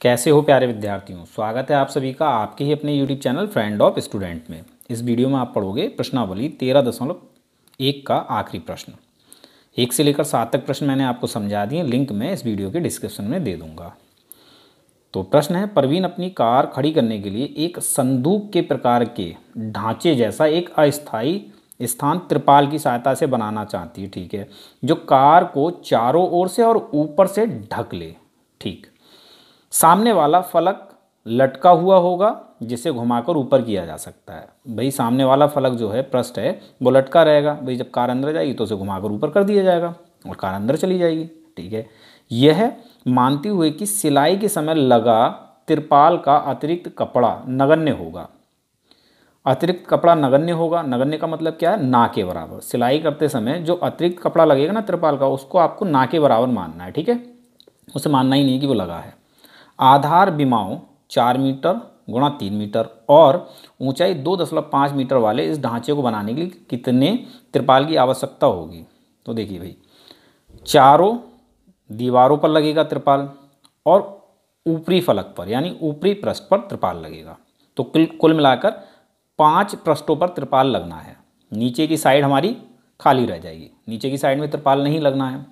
कैसे हो प्यारे विद्यार्थियों स्वागत है आप सभी का आपके ही अपने YouTube channel friend of student में इस वीडियो में आप पढ़ोगे प्रश्नावली तेरह दशमलव एक का आखिरी प्रश्न एक से लेकर सात तक प्रश्न मैंने आपको समझा दिए लिंक मैं इस वीडियो के डिस्क्रिप्शन में दे दूंगा तो प्रश्न है परवीन अपनी कार खड़ी करने के लिए एक संदूक के प्रकार के ढांचे जैसा एक अस्थायी स्थान त्रिपाल की सहायता से बनाना चाहती है ठीक है जो कार को चारों ओर से और ऊपर से ढक ले ठीक सामने वाला फलक लटका हुआ होगा जिसे घुमाकर ऊपर किया जा सकता है भाई सामने वाला फलक जो है पृष्ठ है वो लटका रहेगा भाई जब कार अंदर जाएगी तो उसे घुमाकर ऊपर कर दिया जाएगा और कार अंदर चली जाएगी ठीक है यह मानती हुए कि सिलाई के समय लगा तिरपाल का अतिरिक्त कपड़ा नगण्य होगा अतिरिक्त कपड़ा नगण्य होगा नगण्य का मतलब क्या है ना के बराबर सिलाई करते समय जो अतिरिक्त कपड़ा लगेगा ना तिरपाल का उसको आपको ना के बराबर मानना है ठीक है उसे मानना ही नहीं कि वो लगा है आधार बीमाओं चार मीटर गुणा तीन मीटर और ऊंचाई दो दशमलव पाँच मीटर वाले इस ढांचे को बनाने के लिए कितने त्रिपाल की आवश्यकता होगी तो देखिए भाई चारों दीवारों पर लगेगा त्रिपाल और ऊपरी फलक पर यानी ऊपरी पृष्ठ पर त्रिपाल लगेगा तो कुल कुल मिलाकर पांच पृष्ठों पर त्रिपाल लगना है नीचे की साइड हमारी खाली रह जाएगी नीचे की साइड में त्रिपाल नहीं लगना है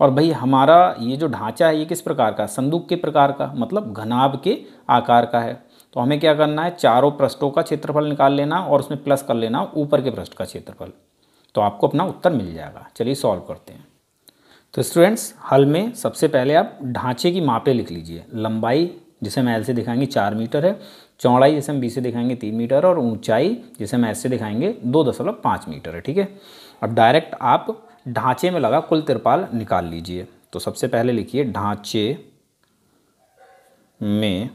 और भाई हमारा ये जो ढांचा है ये किस प्रकार का संदूक के प्रकार का मतलब घनाभ के आकार का है तो हमें क्या करना है चारों पृष्ठों का क्षेत्रफल निकाल लेना और उसमें प्लस कर लेना ऊपर के पृष्ठ का क्षेत्रफल तो आपको अपना उत्तर मिल जाएगा चलिए सॉल्व करते हैं तो स्टूडेंट्स हल में सबसे पहले आप ढांचे की मापें लिख लीजिए लंबाई जिसे हम एल से दिखाएंगे चार मीटर है चौड़ाई जिसे हम बी से दिखाएंगे तीन मीटर और ऊंचाई जिसे हम एस से दिखाएंगे दो दशमलव पाँच मीटर है ठीक है अब डायरेक्ट आप ढांचे में लगा कुल तिरपाल निकाल लीजिए तो सबसे पहले लिखिए ढांचे में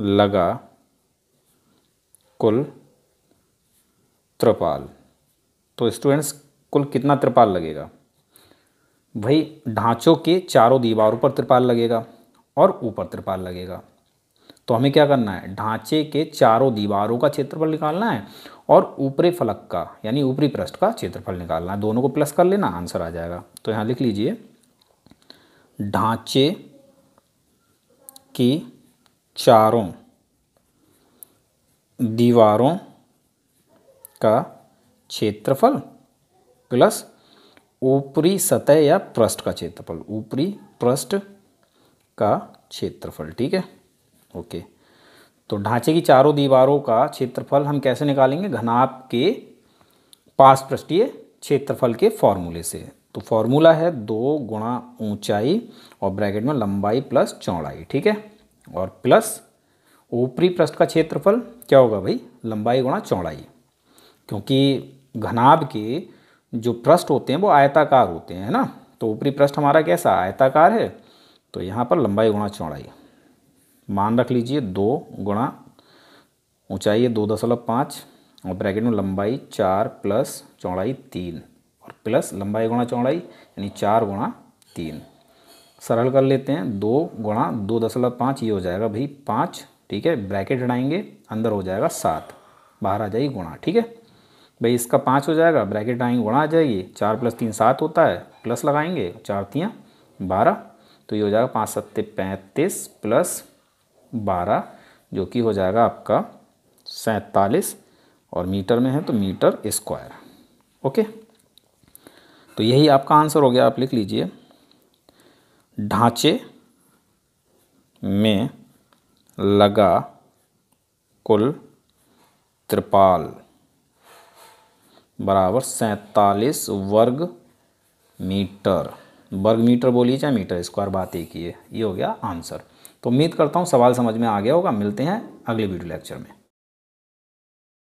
लगा कुल त्रिपाल तो स्टूडेंट्स कुल कितना त्रिपाल लगेगा भाई ढांचों के चारों दीवारों पर त्रिपाल लगेगा और ऊपर त्रिपाल लगेगा तो हमें क्या करना है ढांचे के चारों दीवारों का क्षेत्रफल निकालना है और ऊपरी फलक का यानी ऊपरी पृष्ठ का क्षेत्रफल निकालना है दोनों को प्लस कर लेना आंसर आ जाएगा तो यहाँ लिख लीजिए ढांचे की चारों दीवारों का क्षेत्रफल प्लस ऊपरी सतह या पृष्ठ का क्षेत्रफल ऊपरी पृष्ठ का क्षेत्रफल ठीक है ओके तो ढांचे की चारों दीवारों का क्षेत्रफल हम कैसे निकालेंगे घनाभ के पास पृष्ठीय क्षेत्रफल के फॉर्मूले से तो फॉर्मूला है दो गुणा ऊंचाई और ब्रैकेट में लंबाई प्लस चौड़ाई ठीक है और प्लस ऊपरी पृष्ठ का क्षेत्रफल क्या होगा भाई लंबाई गुणा चौड़ाई क्योंकि घनाभ के जो पृष्ठ होते हैं वो आयताकार होते हैं है ना तो ऊपरी पृष्ठ हमारा कैसा आयताकार है तो यहाँ पर लंबाई गुणा चौड़ाई मान रख लीजिए दो गुणा ऊंचाई है दो दशमलव पाँच और ब्रैकेट में लंबाई चार प्लस चौड़ाई तीन और प्लस लंबाई गुणा चौड़ाई यानी चार गुणा तीन सरल कर लेते हैं दो गुणा दो दशमलव पाँच ये हो जाएगा भाई पाँच ठीक है ब्रैकेट हटाएंगे अंदर हो जाएगा सात बाहर आ जाएगी गुणा ठीक है भाई इसका पाँच हो जाएगा ब्रैकेट हटाएंगे गुणा आ जाएगी चार प्लस तीन सात होता है प्लस लगाएंगे चार तियाँ बारह तो ये हो जाएगा पाँच सत्ते पैंतीस प्लस बारह जो कि हो जाएगा आपका सैंतालीस और मीटर में है तो मीटर स्क्वायर ओके तो यही आपका आंसर हो गया आप लिख लीजिए ढांचे में लगा कुल त्रिपाल बराबर सैंतालीस वर्ग मीटर वर्ग मीटर बोलिए चाहे मीटर स्क्वायर बात एक ही है ये हो गया आंसर तो उम्मीद करता हूँ सवाल समझ में आ गया होगा मिलते हैं अगले वीडियो लेक्चर में